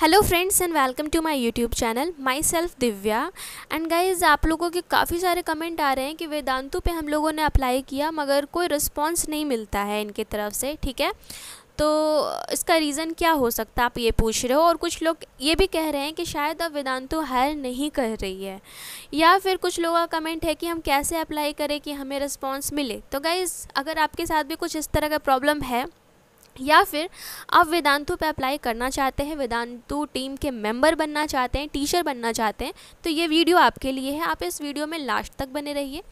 hello friends and welcome to my YouTube channel myself Divya and guys आप लोगों के काफ़ी सारे कमेंट आ रहे हैं कि वेदांतु पे हम लोगों ने अप्लाई किया मगर कोई रिस्पांस नहीं मिलता है इनकी तरफ से ठीक है तो इसका रीज़न क्या हो सकता है आप ये पूछ रहे हो और कुछ लोग ये भी कह रहे हैं कि शायद अब वेदांतु हायर नहीं कर रही है या फिर कुछ लोगों का कमेंट है कि हम कैसे अप्लाई करें कि हमें रिस्पॉन्स मिले तो गाइज़ अगर आपके साथ भी कुछ इस तरह का प्रॉब्लम है या फिर आप वेदांतु पे अप्लाई करना चाहते हैं वेदांतु टीम के मेंबर बनना चाहते हैं टीचर बनना चाहते हैं तो ये वीडियो आपके लिए है आप इस वीडियो में लास्ट तक बने रहिए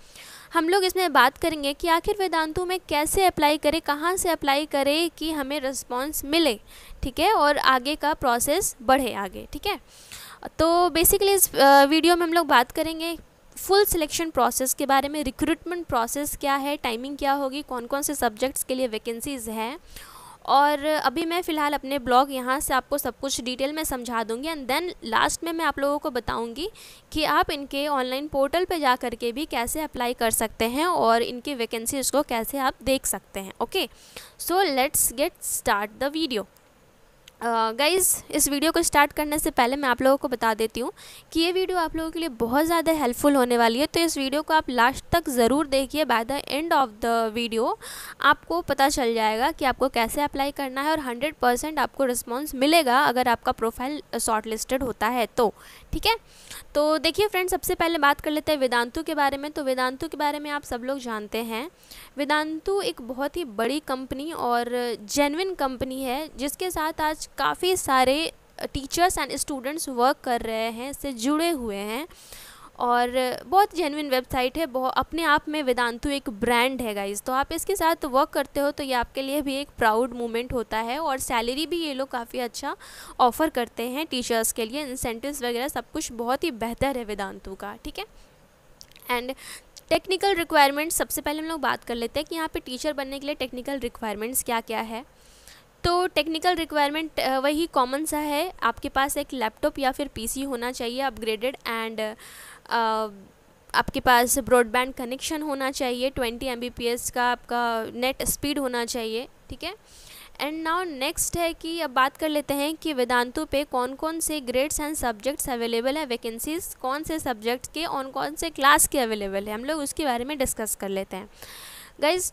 हम लोग इसमें बात करेंगे कि आखिर वेदांतु में कैसे अप्लाई करें कहाँ से अप्लाई करें कि हमें रिस्पॉन्स मिले ठीक है और आगे का प्रोसेस बढ़े आगे ठीक है तो बेसिकली इस वीडियो में हम लोग बात करेंगे फुल सिलेक्शन प्रोसेस के बारे में रिक्रूटमेंट प्रोसेस क्या है टाइमिंग क्या होगी कौन कौन से सब्जेक्ट्स के लिए वैकेंसीज़ हैं और अभी मैं फ़िलहाल अपने ब्लॉग यहाँ से आपको सब कुछ डिटेल में समझा दूँगी एंड देन लास्ट में मैं आप लोगों को बताऊँगी कि आप इनके ऑनलाइन पोर्टल पर जा कर के भी कैसे अप्लाई कर सकते हैं और इनकी वैकेंसीज़ को कैसे आप देख सकते हैं okay so let's get start the video guys uh, इस वीडियो को स्टार्ट करने से पहले मैं आप लोगों को बता देती हूँ कि ये वीडियो आप लोगों के लिए बहुत ज़्यादा हेल्पफुल होने वाली है तो इस वीडियो को आप लास्ट तक ज़रूर देखिए by the end of the video आपको पता चल जाएगा कि आपको कैसे अप्लाई करना है और 100 परसेंट आपको रिस्पॉन्स मिलेगा अगर आपका प्रोफाइल शॉर्ट लिस्टेड होता है तो ठीक है तो देखिए फ्रेंड सबसे पहले बात कर लेते हैं वेदांतु के बारे में तो वेदांतु के बारे में आप सब लोग जानते हैं वेदांतु एक बहुत ही बड़ी कंपनी और जेनविन कंपनी है जिसके साथ आज काफ़ी सारे टीचर्स एंड स्टूडेंट्स वर्क कर रहे हैं इससे जुड़े हुए हैं और बहुत जेनविन वेबसाइट है बहुत अपने आप में वेदांतु एक ब्रांड है गाइज़ तो आप इसके साथ वर्क करते हो तो ये आपके लिए भी एक प्राउड मोमेंट होता है और सैलरी भी ये लोग काफ़ी अच्छा ऑफ़र करते हैं टीचर्स के लिए इंसेंटिव्स वगैरह सब कुछ बहुत ही बेहतर है वेदांतु का ठीक है एंड टेक्निकल रिक्वायरमेंट्स सबसे पहले हम लोग बात कर लेते हैं कि यहाँ पे टीचर बनने के लिए टेक्निकल रिक्वायरमेंट्स क्या क्या है तो टेक्निकल रिक्वायरमेंट वही कॉमन सा है आपके पास एक लैपटॉप या फिर पीसी होना चाहिए अपग्रेडेड एंड आपके पास ब्रॉडबैंड कनेक्शन होना चाहिए 20 एम का आपका नेट स्पीड होना चाहिए ठीक है एंड नाउ नेक्स्ट है कि अब बात कर लेते हैं कि वेदांतों पे कौन कौन से ग्रेड्स एंड सब्जेक्ट्स अवेलेबल है वैकेंसीज कौन से सब्जेक्ट के और कौन से क्लास के अवेलेबल है हम लोग उसके बारे में डिस्कस कर लेते हैं गाइज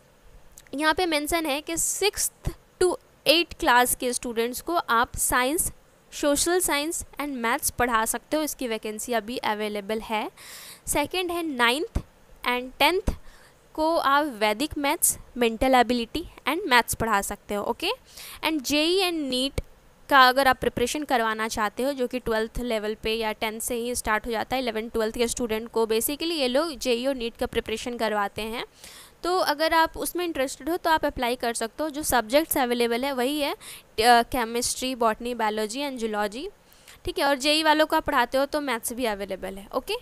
यहाँ पे मेंशन है कि सिक्स टू एट क्लास के स्टूडेंट्स को आप science social science and maths पढ़ा सकते हो इसकी वैकेंसी अभी अवेलेबल है सेकंड है नाइन्थ एंड टेंथ को आप वैदिक maths mental ability and maths पढ़ा सकते हो okay and JEE and NEET का अगर आप प्रिपरेशन करवाना चाहते हो जो कि ट्वेल्थ लेवल पे या टेंथ से ही स्टार्ट हो जाता है इलेवन ट्वेल्थ के स्टूडेंट को बेसिकली ये लोग जेई और नीट का प्रिपरेशन करवाते हैं तो अगर आप उसमें इंटरेस्टेड हो तो आप अप्लाई कर सकते हो जो सब्जेक्ट्स अवेलेबल है वही है chemistry botany biology and zoology ठीक है और जेई e वालों को आप पढ़ाते हो तो मैथ्स भी अवेलेबल है ओके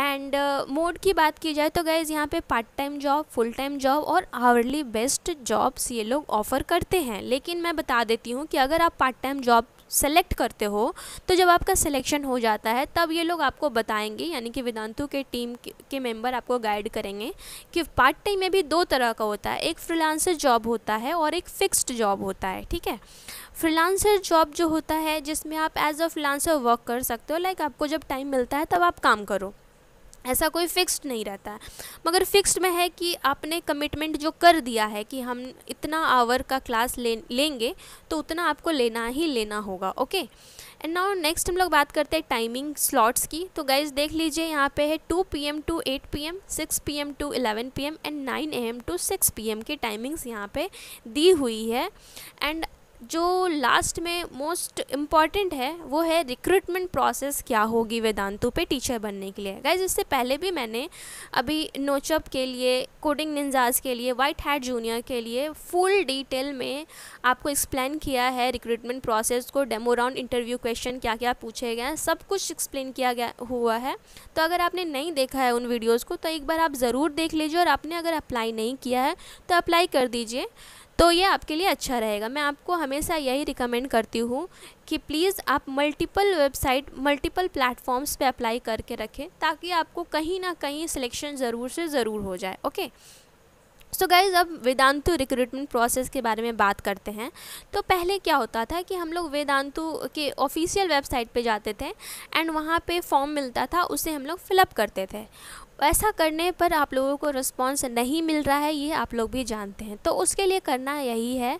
एंड मोड की बात की जाए तो गैज़ यहाँ पे part time job full time job और आवरली बेस्ट जॉब्स ये लोग ऑफ़र करते हैं लेकिन मैं बता देती हूँ कि अगर आप पार्ट टाइम जॉब सेलेक्ट करते हो तो जब आपका सिलेक्शन हो जाता है तब ये लोग आपको बताएंगे यानी कि वेदांतु के टीम के मेंबर आपको गाइड करेंगे कि पार्ट टाइम में भी दो तरह का होता है एक फ्रीलांसर जॉब होता है और एक फिक्स्ड जॉब होता है ठीक है फ्रीलांसर जॉब जो होता है जिसमें आप एज अ फ्रीलांसर वर्क कर सकते हो लाइक आपको जब टाइम मिलता है तब आप काम करो ऐसा कोई फिक्स्ड नहीं रहता है मगर फिक्स्ड में है कि आपने कमिटमेंट जो कर दिया है कि हम इतना आवर का क्लास ले लेंगे तो उतना आपको लेना ही लेना होगा ओके एंड नाउ नेक्स्ट हम लोग बात करते हैं टाइमिंग स्लॉट्स की तो गाइज देख लीजिए यहाँ पे है 2 PM to 8 PM 6 PM to 11 PM and 9 AM to 6 PM की टाइमिंग्स यहाँ पे दी हुई है एंड जो लास्ट में मोस्ट इम्पॉर्टेंट है वो है रिक्रूटमेंट प्रोसेस क्या होगी वेदांतों पे टीचर बनने के लिए गाइज इससे पहले भी मैंने अभी नोचअप के लिए कोडिंग निंजाज के लिए वाइट हैड जूनियर के लिए फुल डिटेल में आपको एक्सप्लेन किया है रिक्रूटमेंट प्रोसेस को डेमो राउंड इंटरव्यू क्वेश्चन क्या क्या पूछे गए हैं सब कुछ एक्सप्लेन किया गया हुआ है तो अगर आपने नहीं देखा है उन वीडियोज़ को तो एक बार आप ज़रूर देख लीजिए और आपने अगर अप्लाई नहीं किया है तो अप्लाई कर दीजिए तो ये आपके लिए अच्छा रहेगा मैं आपको हमेशा यही रिकमेंड करती हूँ कि प्लीज़ आप मल्टीपल वेबसाइट मल्टीपल प्लेटफॉर्म्स पे अप्लाई करके रखें ताकि आपको कहीं ना कहीं सिलेक्शन ज़रूर से ज़रूर हो जाए ओके सो so गाइज़ अब वेदांतु रिक्रूटमेंट प्रोसेस के बारे में बात करते हैं तो पहले क्या होता था कि हम लोग वेदांतु के ऑफिशियल वेबसाइट पे जाते थे एंड वहाँ पे फॉर्म मिलता था उसे हम लोग फिलअप करते थे ऐसा करने पर आप लोगों को रिस्पॉन्स नहीं मिल रहा है ये आप लोग भी जानते हैं तो उसके लिए करना यही है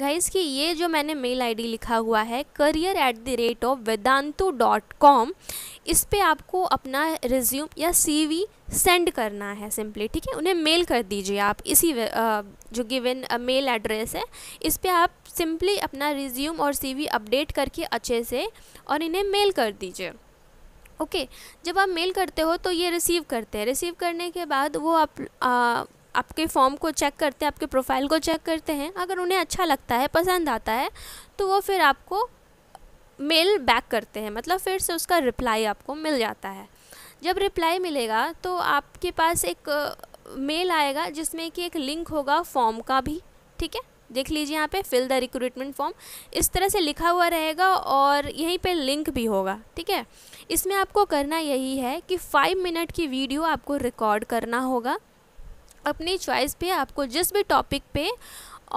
गाइस कि ये जो मैंने मेल आईडी लिखा हुआ है career at the rate of Vedantu dot com इस पर आपको अपना रिज्यूम या सीवी सेंड करना है सिंपली ठीक है उन्हें मेल कर दीजिए आप इसी जो गिवन मेल एड्रेस है इस पर आप सिंपली अपना रिज्यूम और सीवी अपडेट करके अच्छे से और इन्हें मेल कर दीजिए ओके जब आप मेल करते हो तो ये रिसीव करते हैं रिसीव करने के बाद वो आप आ, आपके फॉर्म को चेक करते हैं आपके प्रोफाइल को चेक करते हैं अगर उन्हें अच्छा लगता है पसंद आता है तो वो फिर आपको मेल बैक करते हैं मतलब फिर से उसका रिप्लाई आपको मिल जाता है जब रिप्लाई मिलेगा तो आपके पास एक मेल आएगा जिसमें कि एक लिंक होगा फॉर्म का भी ठीक है देख लीजिए यहाँ पे फिल द रिक्रूटमेंट फॉर्म इस तरह से लिखा हुआ रहेगा और यहीं पे लिंक भी होगा ठीक है इसमें आपको करना यही है कि फ़ाइव मिनट की वीडियो आपको रिकॉर्ड करना होगा अपनी चॉइस पे आपको जिस भी टॉपिक पे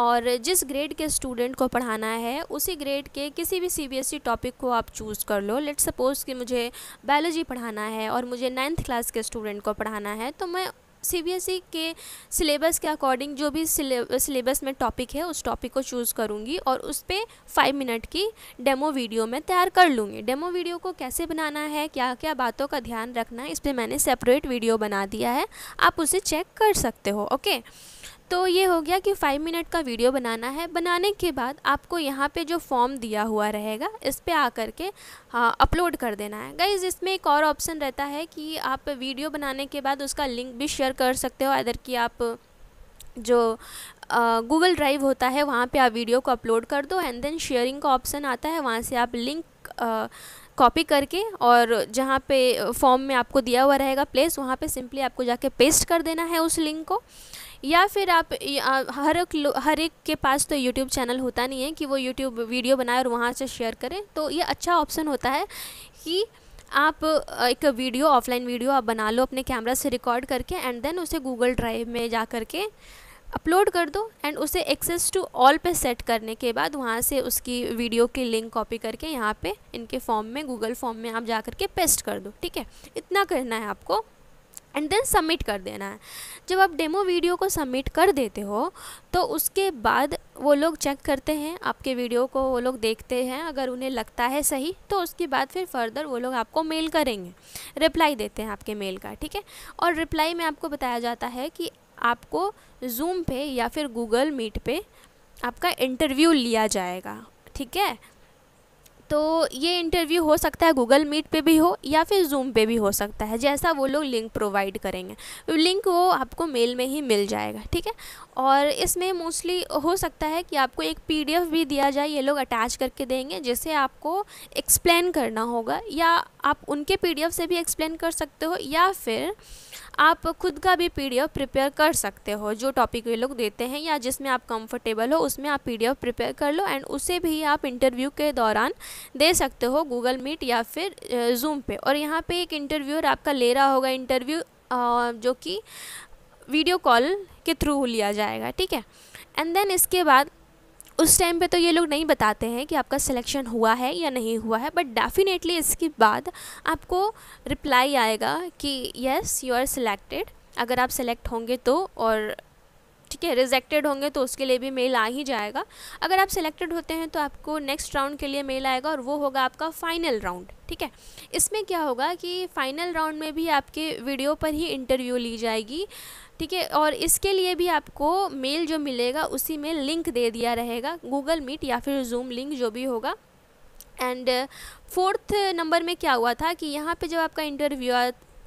और जिस ग्रेड के स्टूडेंट को पढ़ाना है उसी ग्रेड के किसी भी सीबीएसई टॉपिक e को आप चूज़ कर लो लेट सपोज़ कि मुझे बायोलॉजी पढ़ाना है और मुझे नाइन्थ क्लास के स्टूडेंट को पढ़ाना है तो मैं सीबीएसई के सिलेबस के अकॉर्डिंग जो भी सिलेबस में टॉपिक है उस टॉपिक को चूज़ करूँगी और उस पर फाइव मिनट की डेमो वीडियो मैं तैयार कर लूँगी डेमो वीडियो को कैसे बनाना है क्या क्या बातों का ध्यान रखना है इस पर मैंने सेपरेट वीडियो बना दिया है आप उसे चेक कर सकते हो ओके तो ये हो गया कि फ़ाइव मिनट का वीडियो बनाना है बनाने के बाद आपको यहाँ पे जो फॉर्म दिया हुआ रहेगा इस पर आकर के अपलोड हाँ, कर देना है गाइज इसमें एक और ऑप्शन रहता है कि आप वीडियो बनाने के बाद उसका लिंक भी शेयर कर सकते हो अदर कि आप जो गूगल ड्राइव होता है वहाँ पे आप वीडियो को अपलोड कर दो एंड देन शेयरिंग का ऑप्शन आता है वहाँ से आप लिंक कॉपी करके और जहाँ पे फॉर्म में आपको दिया हुआ रहेगा प्लेस वहाँ पे सिंपली आपको जाके पेस्ट कर देना है उस लिंक को या फिर आप हर एक हर एक के पास तो यूट्यूब चैनल होता नहीं है कि वो यूट्यूब वीडियो बनाए और वहाँ से शेयर करें तो ये अच्छा ऑप्शन होता है कि आप एक वीडियो ऑफलाइन वीडियो आप बना लो अपने कैमरा से रिकॉर्ड करके एंड देन उसे गूगल ड्राइव में जा करके अपलोड कर दो एंड उसे एक्सेस टू ऑल पे सेट करने के बाद वहाँ से उसकी वीडियो की लिंक कॉपी करके यहाँ पे इनके फॉर्म में गूगल फॉर्म में आप जा करके पेस्ट कर दो ठीक है इतना करना है आपको एंड देन सबमिट कर देना है जब आप डेमो वीडियो को सबमिट कर देते हो तो उसके बाद वो लोग चेक करते हैं आपके वीडियो को वो लोग देखते हैं अगर उन्हें लगता है सही तो उसके बाद फिर फर्दर वो लोग आपको मेल करेंगे रिप्लाई देते हैं आपके मेल का ठीक है और रिप्लाई में आपको बताया जाता है कि आपको जूम पे या फिर गूगल मीट पे आपका इंटरव्यू लिया जाएगा ठीक है तो ये इंटरव्यू हो सकता है गूगल मीट पे भी हो या फिर जूम पे भी हो सकता है जैसा वो लोग लिंक प्रोवाइड करेंगे लिंक तो वो आपको मेल में ही मिल जाएगा ठीक है और इसमें मोस्टली हो सकता है कि आपको एक पीडीएफ भी दिया जाए ये लोग अटैच करके देंगे जिसे आपको एक्सप्लेन करना होगा या आप उनके पीडीएफ से भी एक्सप्लेन कर सकते हो या फिर आप खुद का भी पीडीएफ प्रिपेयर कर सकते हो जो टॉपिक वे लोग देते हैं या जिसमें आप कंफर्टेबल हो उसमें आप पीडीएफ प्रिपेयर कर लो एंड उसे भी आप इंटरव्यू के दौरान दे सकते हो गूगल मीट या फिर जूम पे और यहाँ पे एक इंटरव्यूअर आपका ले रहा होगा इंटरव्यू जो कि वीडियो कॉल के थ्रू लिया जाएगा ठीक है एंड देन इसके बाद उस टाइम पे तो ये लोग नहीं बताते हैं कि आपका सिलेक्शन हुआ है या नहीं हुआ है बट डेफिनेटली इसके बाद आपको रिप्लाई आएगा कि येस यू आर सिलेक्टेड अगर आप सेलेक्ट होंगे तो और ठीक है रिजेक्टेड होंगे तो उसके लिए भी मेल आ ही जाएगा अगर आप सिलेक्टेड होते हैं तो आपको नेक्स्ट राउंड के लिए मेल आएगा और वो होगा आपका फाइनल राउंड ठीक है इसमें क्या होगा कि फाइनल राउंड में भी आपके वीडियो पर ही इंटरव्यू ली जाएगी ठीक है और इसके लिए भी आपको मेल जो मिलेगा उसी में लिंक दे दिया रहेगा गूगल मीट या फिर जूम लिंक जो भी होगा एंड फोर्थ नंबर में क्या हुआ था कि यहाँ पे जब आपका इंटरव्यू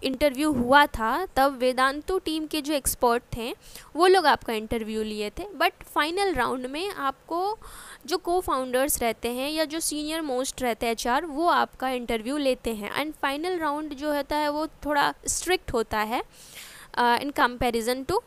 इंटरव्यू हुआ था तब वेदांतु टीम के जो एक्सपर्ट थे वो लोग आपका इंटरव्यू लिए थे बट फाइनल राउंड में आपको जो को फाउंडर्स रहते हैं या जो सीनियर मोस्ट रहते हैं चार वो आपका इंटरव्यू लेते हैं एंड फाइनल राउंड जो होता है वो थोड़ा स्ट्रिक्ट होता है इन कंपैरिजन टू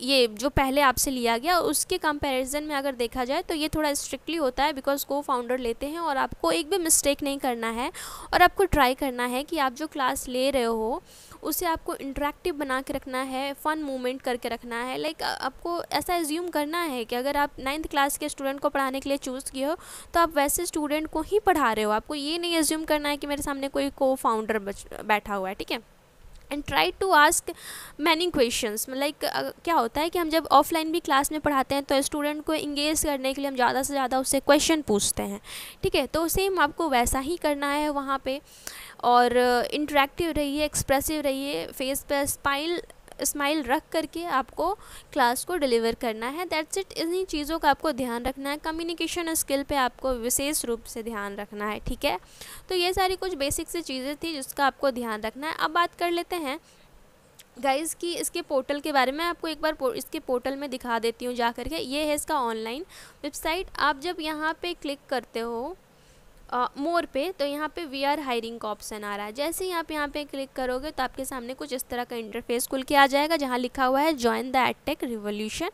ये जो पहले आपसे लिया गया उसके कंपैरिजन में अगर देखा जाए तो ये थोड़ा स्ट्रिक्टली होता है बिकॉज को फाउंडर लेते हैं और आपको एक भी मिस्टेक नहीं करना है और आपको ट्राई करना है कि आप जो क्लास ले रहे हो उसे आपको इंटरेक्टिव बना के रखना है फ़न मोमेंट करके रखना है लाइक आपको ऐसा एज्यूम करना है कि अगर आप नाइन्थ क्लास के स्टूडेंट को पढ़ाने के लिए चूज़ किए हो तो आप वैसे स्टूडेंट को ही पढ़ा रहे हो आपको ये नहीं एज्यूम करना है कि मेरे सामने कोई को फाउंडर बैठा हुआ है ठीक है and try to ask many question like क्या होता है कि हम जब ऑफलाइन भी क्लास में पढ़ाते हैं तो स्टूडेंट को इंगेज करने के लिए हम ज़्यादा से ज़्यादा उससे क्वेश्चन पूछते हैं ठीक है तो सेम आपको वैसा ही करना है वहाँ पर और इंटरेक्टिव रहिए एक्सप्रेसिव रहिए फेस पर स्माइल स्माइल रख करके आपको क्लास को डिलीवर करना है दैट्स इट इन्हीं चीज़ों का आपको ध्यान रखना है कम्युनिकेशन स्किल पे आपको विशेष रूप से ध्यान रखना है ठीक है तो ये सारी कुछ बेसिक सी चीज़ें थी जिसका आपको ध्यान रखना है अब बात कर लेते हैं गाइज़ की इसके पोर्टल के बारे में आपको एक बार पो, इसके पोर्टल में दिखा देती हूँ जा करके ये है इसका ऑनलाइन वेबसाइट आप जब यहाँ पे क्लिक करते हो मोर पे तो यहाँ पे वी आर हायरिंग का ऑप्शन आ रहा है जैसे ही आप यहाँ पे क्लिक करोगे तो आपके सामने कुछ इस तरह का इंटरफेस खुल के आ जाएगा जहाँ लिखा हुआ है join the edtech revolution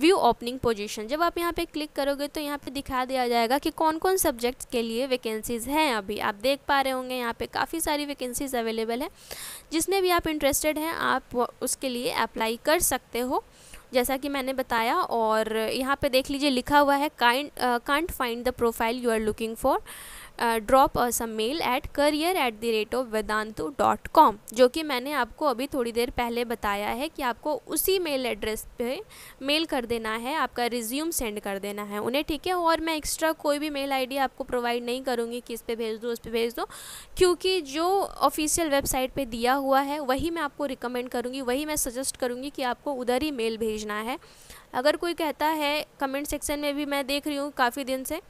view opening position जब आप यहाँ पे क्लिक करोगे तो यहाँ पे दिखा दिया जाएगा कि कौन कौन सब्जेक्ट्स के लिए वैकेंसीज़ हैं अभी आप देख पा रहे होंगे यहाँ पर काफ़ी सारी वैकेंसीज़ अवेलेबल है जिसमें भी आप इंटरेस्टेड हैं आप उसके लिए अप्लाई कर सकते हो जैसा कि मैंने बताया और यहाँ पे देख लीजिए लिखा हुआ है kind can't find the profile you are looking for drop us a mail at career at the rate of Vedantu dot com जो कि मैंने आपको अभी थोड़ी देर पहले बताया है कि आपको उसी मेल एड्रेस पे मेल कर देना है आपका रिज्यूम सेंड कर देना है उन्हें ठीक है और मैं एक्स्ट्रा कोई भी मेल आईडी आपको प्रोवाइड नहीं करूँगी कि इस पर भेज दो उस पर भेज दो क्योंकि जो ऑफिशियल वेबसाइट पर दिया हुआ है वही मैं आपको रिकमेंड करूँगी वही मैं सजेस्ट करूँगी कि आपको उधर ही मेल भेजना है अगर कोई कहता है कमेंट सेक्शन में भी मैं देख रही हूँ काफ़ी दिन से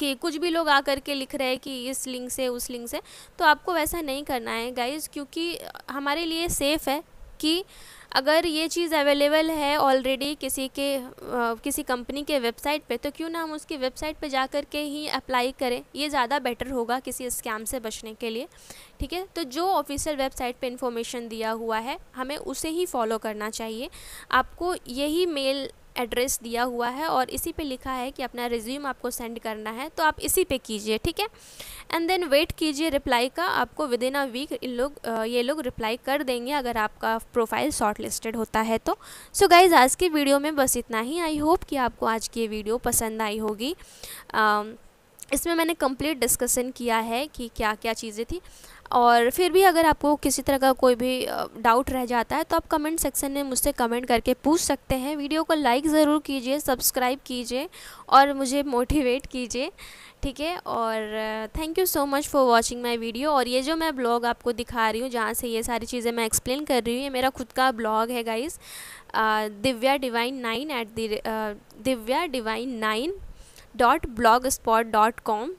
कि कुछ भी लोग आकर के लिख रहे हैं कि इस लिंक से उस लिंक से तो आपको वैसा नहीं करना है गाइज़ क्योंकि हमारे लिए सेफ़ है कि अगर ये चीज़ अवेलेबल है ऑलरेडी किसी के आ, किसी कंपनी के वेबसाइट पे तो क्यों ना हम उसकी वेबसाइट पे जा कर के ही अप्लाई करें ये ज़्यादा बेटर होगा किसी स्कैम से बचने के लिए ठीक है तो जो ऑफिशियल वेबसाइट पे इंफॉर्मेशन दिया हुआ है हमें उसे ही फॉलो करना चाहिए आपको यही मेल एड्रेस दिया हुआ है और इसी पे लिखा है कि अपना रिज्यूम आपको सेंड करना है तो आप इसी पे कीजिए ठीक है एंड देन वेट कीजिए रिप्लाई का आपको विद इन अ वीक इन लोग ये लोग रिप्लाई कर देंगे अगर आपका प्रोफाइल शॉर्ट लिस्टेड होता है तो सो so गाइज आज की वीडियो में बस इतना ही आई होप कि आपको आज की ये वीडियो पसंद आई होगी uh, इसमें मैंने कंप्लीट डिस्कशन किया है कि क्या क्या चीज़ें थी और फिर भी अगर आपको किसी तरह का कोई भी डाउट रह जाता है तो आप कमेंट सेक्शन में मुझसे कमेंट करके पूछ सकते हैं वीडियो को लाइक ज़रूर कीजिए सब्सक्राइब कीजिए और मुझे मोटिवेट कीजिए ठीक है और thank you so much for watching my video और ये जो मैं ब्लॉग आपको दिखा रही हूँ जहाँ से ये सारी चीज़ें मैं एक्सप्लेन कर रही हूँ ये मेरा खुद का ब्लॉग है guys Divya divine nine at Divya divine nine dot blog spot dot com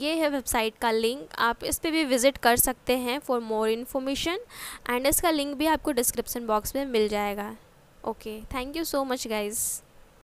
ये है वेबसाइट का लिंक आप इस पर भी विज़िट कर सकते हैं फॉर मोर इन्फॉर्मेशन एंड इसका लिंक भी आपको डिस्क्रिप्सन बॉक्स में मिल जाएगा okay thank you so much guys